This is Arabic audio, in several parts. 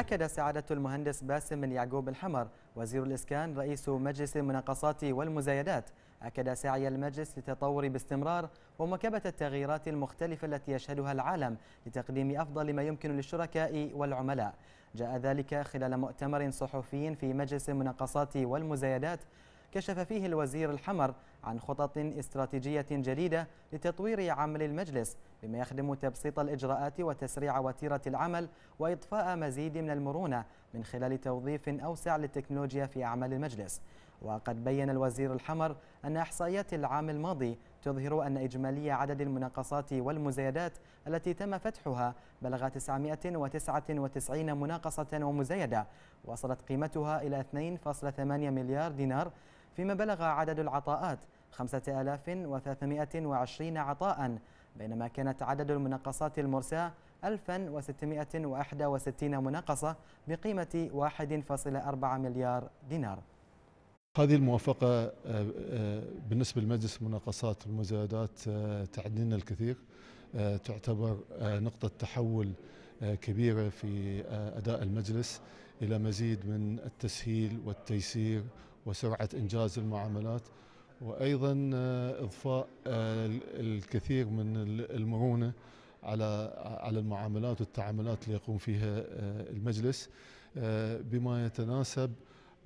أكد سعادة المهندس باسم بن يعقوب الحمر وزير الإسكان رئيس مجلس المناقصات والمزايدات أكد سعي المجلس للتطور باستمرار ومواكبة التغييرات المختلفة التي يشهدها العالم لتقديم أفضل ما يمكن للشركاء والعملاء جاء ذلك خلال مؤتمر صحفي في مجلس المناقصات والمزايدات كشف فيه الوزير الحمر عن خطط استراتيجية جديدة لتطوير عمل المجلس بما يخدم تبسيط الإجراءات وتسريع وتيرة العمل وإضفاء مزيد من المرونة من خلال توظيف أوسع للتكنولوجيا في أعمال المجلس وقد بين الوزير الحمر أن إحصائيات العام الماضي تظهر أن إجمالي عدد المناقصات والمزايدات التي تم فتحها بلغ 999 مناقصة ومزايدة وصلت قيمتها إلى 2.8 مليار دينار فيما بلغ عدد العطاءات 5320 عطاء بينما كانت عدد المناقصات المرساة 1661 مناقصة بقيمة 1.4 مليار دينار هذه الموافقة آه، آه، بالنسبة لمجلس المناقصات والمزايدات آه، تعدلنا الكثير تعتبر نقطة تحول كبيرة في أداء المجلس إلى مزيد من التسهيل والتيسير وسرعة إنجاز المعاملات وأيضا آه، إضفاء آه، الكثير من المرونة على على المعاملات والتعاملات اللي يقوم فيها آه، المجلس بما يتناسب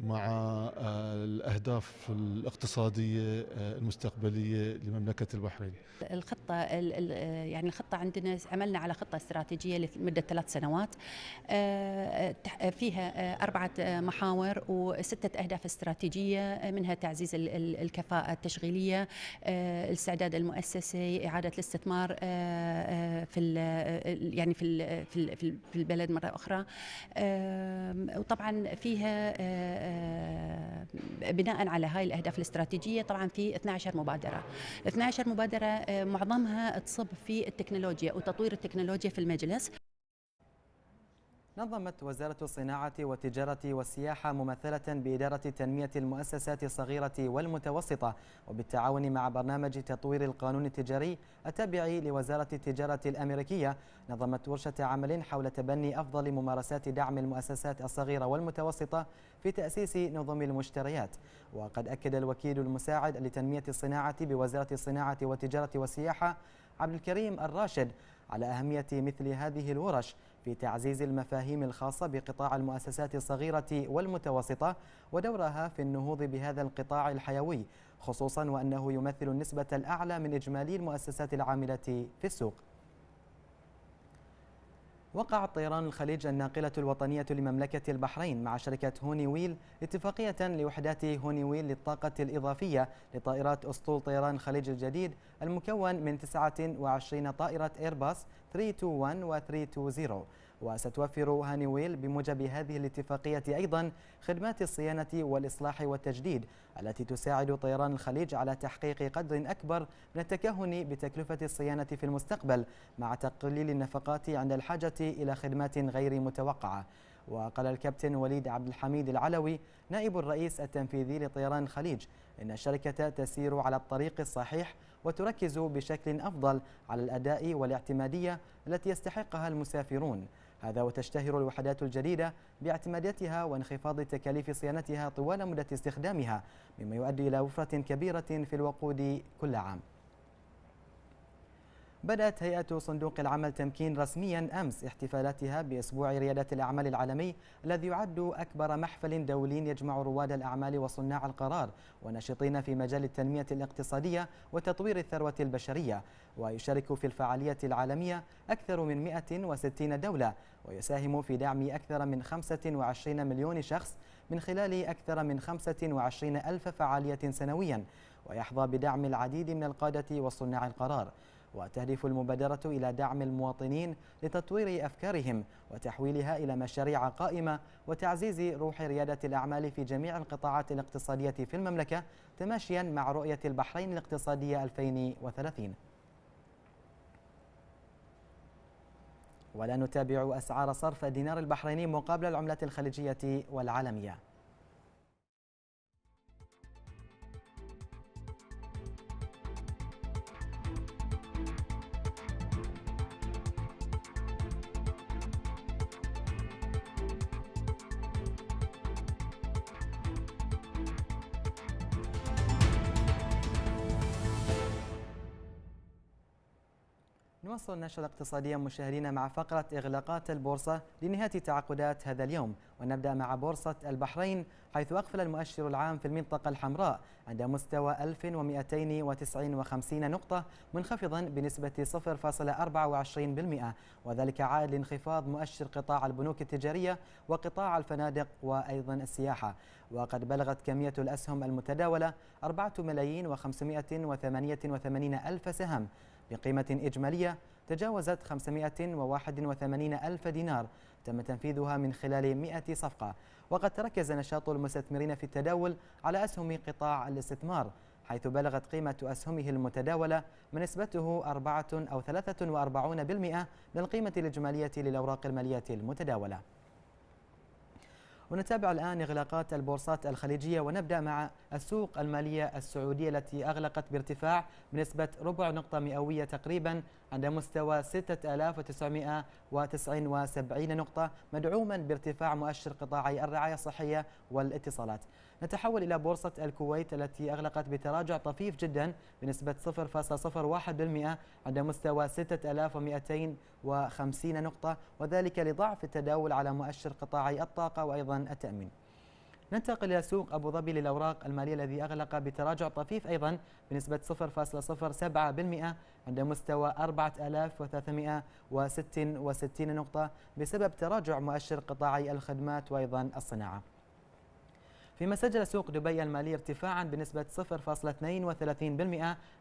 مع آه، الأهداف الاقتصادية آه، المستقبلية لمملكة البحرين الخطة يعني الخطة عندنا عملنا على خطة استراتيجية لمدة ثلاث سنوات آه، فيها أربعة محاور وستة أهداف استراتيجية منها تعزيز الكفاءة التشغيلية الاستعداد المؤسسي إعادة الاستثمار في يعني في في البلد مرة أخرى وطبعا فيها آه، آه، بناء على هاي الاهداف الاستراتيجيه طبعا في 12 مبادره 12 مبادره آه، معظمها تصب في التكنولوجيا وتطوير التكنولوجيا في المجلس نظمت وزارة الصناعة والتجارة والسياحة ممثلة بإدارة تنمية المؤسسات الصغيرة والمتوسطة وبالتعاون مع برنامج تطوير القانون التجاري التابع لوزارة التجارة الأمريكية نظمت ورشة عمل حول تبني أفضل ممارسات دعم المؤسسات الصغيرة والمتوسطة في تأسيس نظم المشتريات وقد أكد الوكيل المساعد لتنمية الصناعة بوزارة الصناعة والتجارة والسياحة عبد الكريم الراشد على أهمية مثل هذه الورش في تعزيز المفاهيم الخاصة بقطاع المؤسسات الصغيرة والمتوسطة ودورها في النهوض بهذا القطاع الحيوي خصوصا وأنه يمثل النسبة الأعلى من إجمالي المؤسسات العاملة في السوق وقع طيران الخليج الناقلة الوطنية لمملكة البحرين مع شركة هوني ويل اتفاقية لوحدات هوني ويل للطاقة الإضافية لطائرات أسطول طيران الخليج الجديد المكون من 29 طائرة إيرباص 321 و 320 وستوفر هاني ويل بموجب هذه الاتفاقية أيضا خدمات الصيانة والإصلاح والتجديد التي تساعد طيران الخليج على تحقيق قدر أكبر من التكهن بتكلفة الصيانة في المستقبل مع تقليل النفقات عند الحاجة إلى خدمات غير متوقعة وقال الكابتن وليد عبد الحميد العلوي نائب الرئيس التنفيذي لطيران الخليج إن الشركة تسير على الطريق الصحيح وتركز بشكل أفضل على الأداء والاعتمادية التي يستحقها المسافرون هذا وتشتهر الوحدات الجديدة باعتمادتها وانخفاض تكاليف صيانتها طوال مدة استخدامها مما يؤدي إلى وفرة كبيرة في الوقود كل عام بدأت هيئة صندوق العمل تمكين رسميا أمس احتفالاتها بأسبوع ريادة الأعمال العالمي الذي يعد أكبر محفل دولي يجمع رواد الأعمال وصناع القرار وناشطين في مجال التنمية الاقتصادية وتطوير الثروة البشرية ويشارك في الفعالية العالمية أكثر من 160 دولة ويساهم في دعم أكثر من 25 مليون شخص من خلال أكثر من 25 ألف فعالية سنويا ويحظى بدعم العديد من القادة وصناع القرار وتهدف المبادرة إلى دعم المواطنين لتطوير أفكارهم وتحويلها إلى مشاريع قائمة وتعزيز روح ريادة الأعمال في جميع القطاعات الاقتصادية في المملكة تماشيا مع رؤية البحرين الاقتصادية 2030 ولا نتابع أسعار صرف الدينار البحريني مقابل العملات الخليجية والعالمية نواصل النشرة الاقتصادية مشاهدينا مع فقرة إغلاقات البورصة لنهاية تعاقدات هذا اليوم ونبدأ مع بورصة البحرين حيث أقفل المؤشر العام في المنطقة الحمراء عند مستوى 1259 نقطة منخفضا بنسبة 0.24% وذلك عائد لانخفاض مؤشر قطاع البنوك التجارية وقطاع الفنادق وأيضا السياحة وقد بلغت كمية الأسهم المتداولة 4 ملايين و588 ألف سهم بقيمة إجمالية تجاوزت 581 ألف دينار تم تنفيذها من خلال 100 صفقة وقد تركز نشاط المستثمرين في التداول على أسهم قطاع الاستثمار حيث بلغت قيمة أسهمه المتداولة ونسبته 4 أو 43% من القيمة الإجمالية للأوراق المالية المتداولة ونتابع الآن إغلاقات البورصات الخليجية ونبدأ مع السوق المالية السعودية التي أغلقت بارتفاع بنسبة ربع نقطة مئوية تقريبا عند مستوى 6979 نقطة مدعوما بارتفاع مؤشر قطاعي الرعاية الصحية والاتصالات نتحول إلى بورصة الكويت التي أغلقت بتراجع طفيف جدا بنسبة 0.01% عند مستوى 6250 نقطة وذلك لضعف التداول على مؤشر قطاعي الطاقة وأيضا التأمين ننتقل إلى سوق أبو ظبي للأوراق المالية الذي أغلق بتراجع طفيف أيضا بنسبة 0.07% عند مستوى 4366 نقطة بسبب تراجع مؤشر قطاعي الخدمات وأيضا الصناعة فيما سجل سوق دبي المالي ارتفاعا بنسبة 0.32%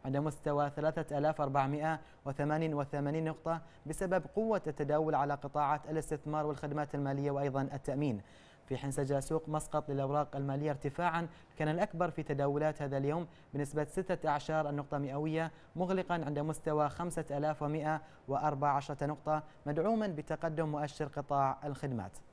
عند مستوى 3488 نقطة بسبب قوة التداول على قطاعات الاستثمار والخدمات المالية وأيضا التأمين في حين سجل سوق مسقط للأوراق المالية ارتفاعا كان الأكبر في تداولات هذا اليوم بنسبة 16 النقطة مئوية مغلقا عند مستوى 5114 نقطة مدعوما بتقدم مؤشر قطاع الخدمات